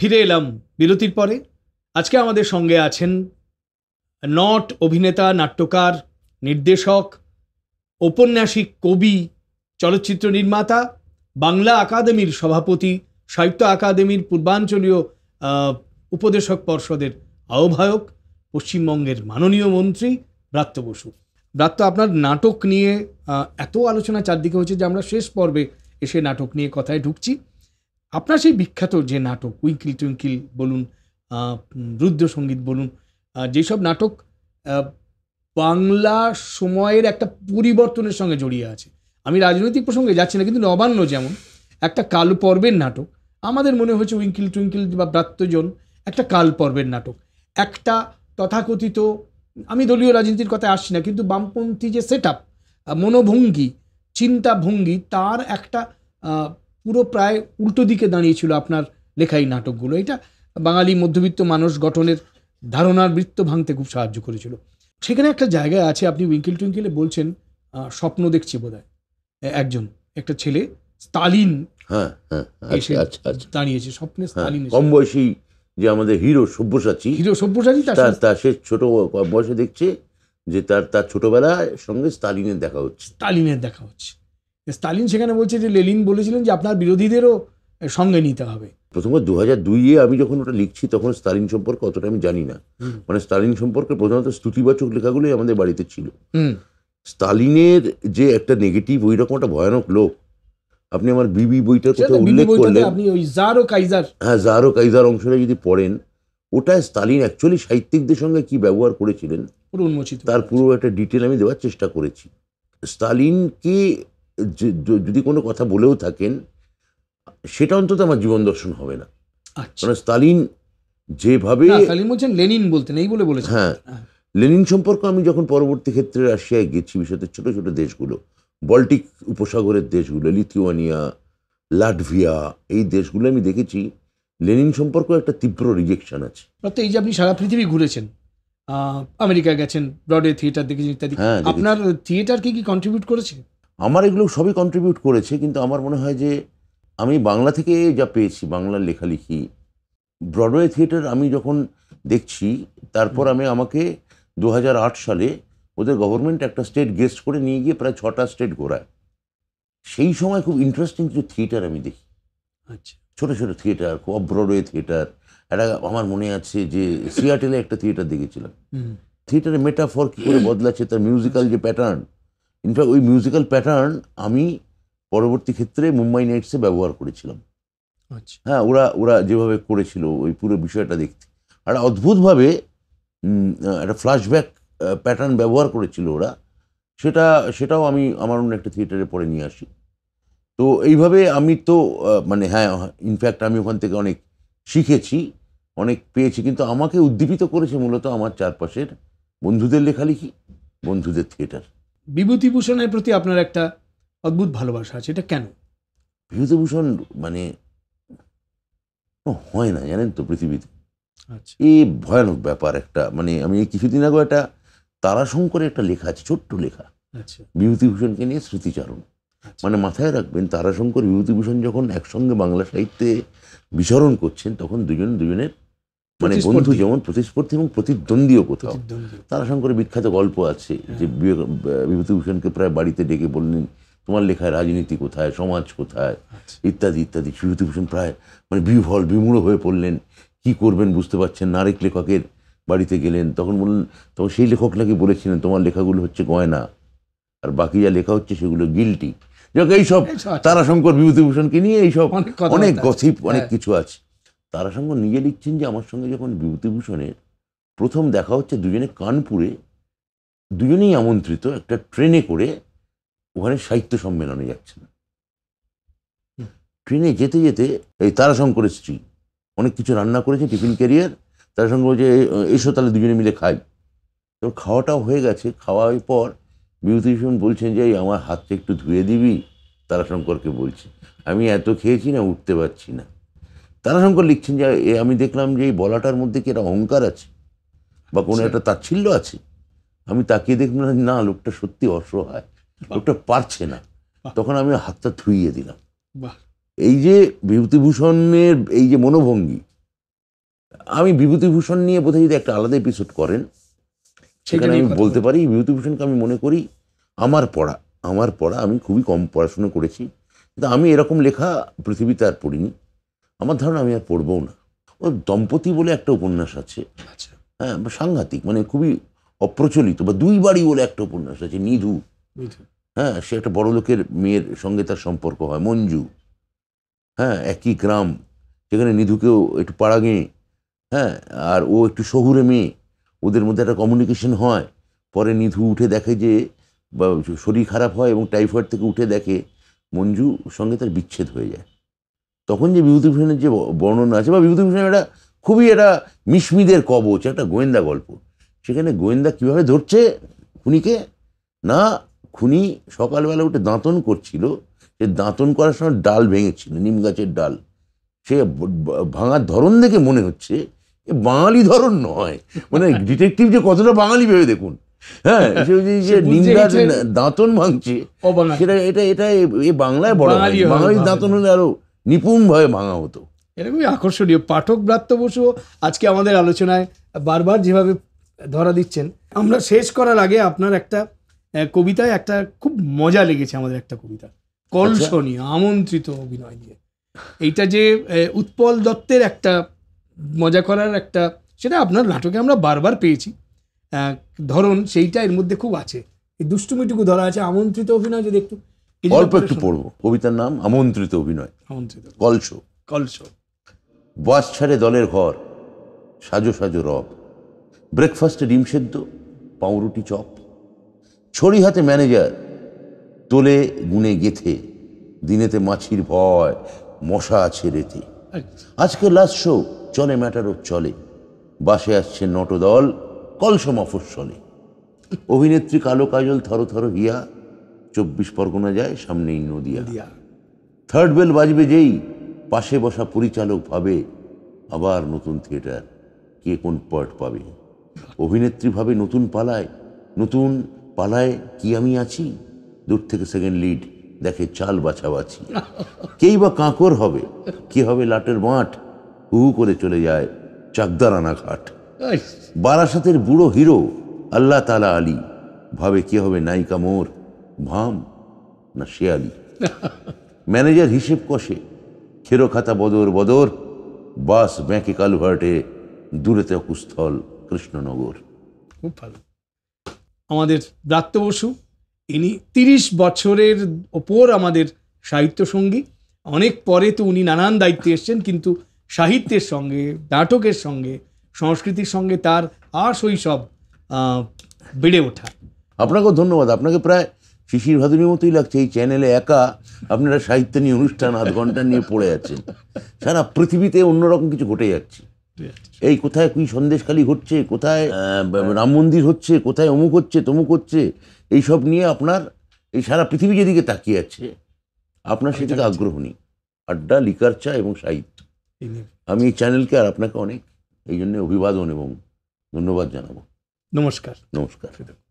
ফিরে এলাম বিরতির পরে আজকে আমাদের সঙ্গে আছেন নট অভিনেতা নাট্যকার নির্দেশক ঔপন্যাসিক কবি চলচ্চিত্র নির্মাতা বাংলা আকাদেমির সভাপতি সাহিত্য আকাদেমির পূর্বাঞ্চলীয় উপদেশক পর্ষদের আহ্বায়ক পশ্চিমবঙ্গের মাননীয় মন্ত্রী ব্রাত্য বসু ব্রাত্য আপনার নাটক নিয়ে এত আলোচনা চারদিকে হয়েছে যে আমরা শেষ পর্বে এসে নাটক নিয়ে কথায় ঢুকছি আপনার সেই বিখ্যাত যে নাটক উইঙ্কিল টুইঙ্কিল বলুন রুদ্রসঙ্গীত বলুন যেসব নাটক বাংলা সময়ের একটা পরিবর্তনের সঙ্গে জড়িয়ে আছে আমি রাজনৈতিক প্রসঙ্গে যাচ্ছি না কিন্তু নবান্ন যেমন একটা কাল পর্বের নাটক আমাদের মনে হয়েছে উইঙ্কিল টুইঙ্কিল বা ব্রাত্যজন একটা কাল পর্বের নাটক একটা তথাকথিত আমি দলীয় রাজনীতির কথায় আসছি না কিন্তু বামপন্থী যে সেট আপ মনোভঙ্গি চিন্তাভঙ্গি তার একটা পুরো প্রায় উল্টো দিকে দাঁড়িয়েছিল আপনার লেখা নাটকগুলো এটা বাঙালি মধ্যবিত্ত মানুষ গঠনের ধারণার বৃত্ত ভাঙতে খুব সাহায্য করেছিল সেখানে একটা জায়গায় আছে আপনি উইঙ্কিল টুইঙ্কিলে বলছেন স্বপ্ন দেখছি বোধ একজন একটা ছেলে স্তালিন হ্যাঁ, হ্যাঁ, হ্যাঁ, এসে আচ্ছা, আচ্ছা, আচ্ছা। দাঁড়িয়েছে স্বপ্নে স্তালিন কম বয়সী যে আমাদের হিরো সব্যসাচী হিরো সব্যসাচী তার তার সে ছোট বয়সে দেখছে যে তার তার ছোটবেলায় সঙ্গে স্তালিনের দেখা হচ্ছে স্তালিনের দেখা হচ্ছে স্টালিন সেখানে বলছে যে লেলিন বলেছিলেন যে আপনার বিরোধীদেরও সঙ্গে নিতে হবে প্রথমত দু হাজার দুইয়ে আমি যখন ওটা লিখছি তখন স্টালিন সম্পর্কে অতটা আমি জানি না মানে স্টালিন সম্পর্কে প্রধানত স্তুতিবাচক লেখাগুলোই আমাদের বাড়িতে ছিল স্টালিনের যে একটা নেগেটিভ ওই রকম একটা ভয়ানক লোক আপনি আমার বিবি বইটার কথা উল্লেখ করলেন আপনি ওই জারো কাইজার হ্যাঁ জারো কাইজার অংশটা যদি পড়েন ওটা স্টালিন অ্যাকচুয়ালি সাহিত্যিকদের সঙ্গে কি ব্যবহার করেছিলেন তার পুরো একটা ডিটেল আমি দেওয়ার চেষ্টা করেছি স্টালিনকে যদি কোনো কথা বলেও থাকেন সেটা অন্তত আমার জীবন দর্শন হবে না আচ্ছা। কারণ স্তালিন যেভাবে বলছেন লেনিন বলতেন এই বলে বলেছেন হ্যাঁ, হ্যাঁ। লেনিন সম্পর্ক আমি যখন পরবর্তী ক্ষেত্রে রাশিয়ায় গেছি বিশেষত ছোট ছোট দেশগুলো বল্টিক উপসাগরের দেশগুলো লিথুয়ানিয়া লাটভিয়া এই দেশগুলো আমি দেখেছি লেনিন সম্পর্ক একটা তীব্র রিজেকশন আছে এই যে আপনি সারা পৃথিবী ঘুরেছেন আমেরিকা গেছেন ব্রডওয়ে থিয়েটার দেখেছেন ইত্যাদি হ্যাঁ, আপনার থিয়েটার কি কি কন্ট্রিবিউট করেছে আমার এগুলো সবই কন্ট্রিবিউট করেছে কিন্তু আমার মনে হয় যে আমি বাংলা থেকে যা পেয়েছি বাংলার লেখালেখি ব্রডওয়ে থিয়েটার আমি যখন দেখছি তারপর আমি আমাকে দু সালে ওদের গভর্নমেন্ট একটা স্টেট গেস্ট করে নিয়ে গিয়ে প্রায় ছটা স্টেট ঘোরায় সেই সময় খুব ইন্টারেস্টিং কিছু থিয়েটার আমি দেখি আচ্ছা ছোটো ছোটো থিয়েটার খুব ব্রডওয়ে থিয়েটার একটা আমার মনে আছে যে সিয়াটেলে একটা থিয়েটার দেখেছিলাম থিয়েটারের মেটাফর কী করে বদলাচ্ছে তার মিউজিক্যাল যে প্যাটার্ন ইনফ্যাক্ট ওই মিউজিক্যাল প্যাটার্ন আমি পরবর্তী ক্ষেত্রে মুম্বাই নাইটসে ব্যবহার করেছিলাম আচ্ছা। হ্যাঁ ওরা ওরা যেভাবে করেছিল ওই পুরো বিষয়টা দেখতে আর অদ্ভুতভাবে একটা ফ্ল্যাশব্যাক প্যাটার্ন ব্যবহার করেছিল ওরা সেটা সেটাও আমি আমার অন্য একটা থিয়েটারে পরে নিয়ে আসি তো এইভাবে আমি তো মানে হ্যাঁ ইনফ্যাক্ট আমি ওখান থেকে অনেক শিখেছি অনেক পেয়েছি কিন্তু আমাকে উদ্দীপিত করেছে মূলত আমার চারপাশের বন্ধুদের লেখালেখি বন্ধুদের থিয়েটার বিভূতিভূষণের প্রতি আপনার একটা অদ্ভুত ভালোবাসা আছে এটা কেন বিভূতিভূষণ মানে হয় না জানেন তো পৃথিবীতে আচ্ছা এই ভয়ানক ব্যাপার একটা মানে আমি কিছুদিন আগে একটা তারাশঙ্করের একটা লেখা আছে ছোট্ট লেখা আচ্ছা বিভূতিভূষণকে নিয়ে স্মৃতিচারণ আচ্ছা। মানে মাথায় রাখবেন তারাশঙ্কর বিভূতিভূষণ যখন একসঙ্গে বাংলা সাহিত্যে বিচরণ করছেন তখন দুজন দুজনের মানে বন্ধু যেমন প্রতিস্পর্ধী এবং প্রতিদ্বন্দ্বীও কোথাও তারাশঙ্করের বিখ্যাত গল্প আছে হ্যাঁ। যে বিভূতিভূষণকে প্রায় বাড়িতে ডেকে বললেন তোমার লেখায় রাজনীতি কোথায় সমাজ কোথায় আচ্ছা। ইত্যাদি ইত্যাদি বিভূতিভূষণ প্রায় মানে বিভল বিমূঢ় হয়ে পড়লেন কি করবেন বুঝতে পারছেন নারেক লেখকের বাড়িতে গেলেন তখন বললেন তখন সেই লেখক নাকি বলেছিলেন তোমার লেখাগুলো হচ্ছে গয়না আর বাকি যা লেখা হচ্ছে সেগুলো গিলটি যাক এইসব তারাশঙ্কর বিভূতিভূষণকে নিয়ে এইসব অনেক গথিপ অনেক হ্যাঁ। কিছু আছে তারাশঙ্কর নিজে লিখছেন যে আমার সঙ্গে যখন বিভূতিভূষণের প্রথম দেখা হচ্ছে দুজনে কানপুরে দুজনেই আমন্ত্রিত একটা ট্রেনে করে ওখানে সাহিত্য সম্মেলনে যাচ্ছেন ট্রেনে যেতে যেতে এই তারাশঙ্করের স্ত্রী অনেক কিছু রান্না করেছে টিফিন ক্যারিয়ার তারাশঙ্কর যে এসো তাহলে দুজনে মিলে খাই তো খাওয়াটাও হয়ে গেছে খাওয়ার পর বিভূতিভূষণ বলছেন যে আমার হাতটা একটু ধুয়ে দিবি তারাশঙ্করকে বলছে আমি এত খেয়েছি না উঠতে পারছি না তারাশঙ্কর লিখছেন যে আমি দেখলাম যে এই বলাটার মধ্যে কি একটা অহংকার আছে বা কোনো আচ্ছা। একটা তাচ্ছিল্য আছে আমি তাকিয়ে দেখলাম না লোকটা সত্যি অসহায় লোকটা পারছে না তখন আমি হাতটা ধুইয়ে দিলাম এই যে বিভূতিভূষণের এই যে মনোভঙ্গি আমি বিভূতিভূষণ নিয়ে বোধহয় যদি একটা আলাদা এপিসোড করেন সেখানে আমি বলতে পারি বিভূতিভূষণকে আমি মনে করি আমার পড়া আমার পড়া আমি খুবই কম পড়াশুনো করেছি কিন্তু আমি এরকম লেখা পৃথিবীতে আর পড়িনি আমার ধারণা আমি আর পড়বও না ও দম্পতি বলে একটা উপন্যাস আছে আচ্ছা। হ্যাঁ সাংঘাতিক মানে খুবই অপ্রচলিত বা দুই বাড়ি বলে একটা উপন্যাস আছে নিধু হ্যাঁ সে একটা বড় লোকের মেয়ের সঙ্গে তার সম্পর্ক হয় মঞ্জু হ্যাঁ একই গ্রাম সেখানে নিধুকেও একটু পাড়া গেঁয়ে হ্যাঁ আর ও একটু শহুরে মেয়ে ওদের মধ্যে একটা কমিউনিকেশন হয় পরে নিধু উঠে দেখে যে শরীর খারাপ হয় এবং টাইফয়েড থেকে উঠে দেখে মঞ্জু সঙ্গে তার বিচ্ছেদ হয়ে যায় তখন যে বিভূতিভূষণের যে বর্ণনা আছে বা বিভূতিভূষণ একটা খুবই একটা মিশমিদের কবচ একটা গোয়েন্দা গল্প সেখানে গোয়েন্দা কিভাবে ধরছে খুনিকে না খুনি সকালবেলা উঠে দাঁতন করছিল সে দাঁতন করার সময় ডাল ভেঙেছিল নিম গাছের ডাল সে ভাঙার ধরন দেখে মনে হচ্ছে এ বাঙালি ধরন নয় মানে ডিটেকটিভ যে কতটা বাঙালি ভেবে দেখুন হ্যাঁ যে নিম দাঁতন ভাঙছে সেটা এটা এটা এ বাংলায় বড় বাঙালি দাঁতন হলে আরো নিপুণভাবে ভাঙা হতো এরকমই আকর্ষণীয় পাঠক ব্রাত্য বসু আজকে আমাদের আলোচনায় বারবার যেভাবে ধরা দিচ্ছেন আমরা শেষ করার আগে আপনার একটা কবিতায় একটা খুব মজা লেগেছে আমাদের একটা কবিতা কলসনীয় আচ্ছা। আমন্ত্রিত অভিনয় নিয়ে এইটা যে উৎপল দত্তের একটা মজা করার একটা সেটা আপনার নাটকে আমরা বারবার পেয়েছি ধরন সেইটা এর মধ্যে খুব আছে এই দুষ্টুমিটুকু ধরা আছে আমন্ত্রিত অভিনয় যদি একটু অল্প একটু পড়বো কবিতার নাম আমন্ত্রিত অভিনয় কলস কলস বাস ছাড়ে দলের ঘর সাজো সাজো রব ব্রেকফাস্টে ডিম সেদ্ধ পাউরুটি চপ ছড়ি হাতে ম্যানেজার তোলে গুনে গেথে দিনেতে মাছির ভয় মশা আছে রেতে আজকে লাস্ট শো চলে ম্যাটারও চলে বাসে আসছে নটদল কলসম অফসলে অভিনেত্রী কালো কাজল থরো থরো হিয়া চব্বিশ পরগনা যায় সামনেই নদিয়া থার্ড বেল বাজবে যেই পাশে বসা পরিচালক ভাবে আবার নতুন থিয়েটার কে কোন পার্ট পাবে অভিনেত্রী ভাবে নতুন পালায় নতুন পালায় কি আমি আছি দূর থেকে সেকেন্ড লিড দেখে চাল বাছাবাছি কেই বা কাঁকর হবে কি হবে লাটের মাঠ হু করে চলে যায় চাকদার ঘাট বারাসাতের বুড়ো হিরো আল্লাহ তালা আলী ভাবে কি হবে নায়িকা মোর ভাম না শেয়ালি ম্যানেজার হিসেব কষে খেরো খাতা বদর বদর বাস ব্যাঁকে কালভার্টে দূরে তকুস্থল কৃষ্ণনগর খুব ভালো আমাদের দাত্ত বসু ইনি তিরিশ বছরের ওপর আমাদের সাহিত্য সঙ্গী অনেক পরে তো উনি নানান দায়িত্বে এসছেন কিন্তু সাহিত্যের সঙ্গে নাটকের সঙ্গে সংস্কৃতির সঙ্গে তার আর শৈশব বেড়ে ওঠা আপনাকেও ধন্যবাদ আপনাকে প্রায় শিশির ভাদুরীর মতোই লাগছে এই চ্যানেলে একা আপনারা সাহিত্য নিয়ে অনুষ্ঠান আধ ঘন্টা নিয়ে পড়ে আছেন সারা পৃথিবীতে অন্যরকম কিছু ঘটে যাচ্ছে এই কোথায় কি সন্দেশখালী ঘটছে কোথায় রাম মন্দির হচ্ছে কোথায় অমুক হচ্ছে তমুক হচ্ছে এইসব নিয়ে আপনার এই সারা পৃথিবী যেদিকে তাকিয়ে আছে আপনার সেদিকে আগ্রহ নেই আড্ডা লিকার চা এবং সাহিত্য আমি এই চ্যানেলকে আর আপনাকে অনেক এই জন্য অভিবাদন এবং ধন্যবাদ জানাবো নমস্কার নমস্কার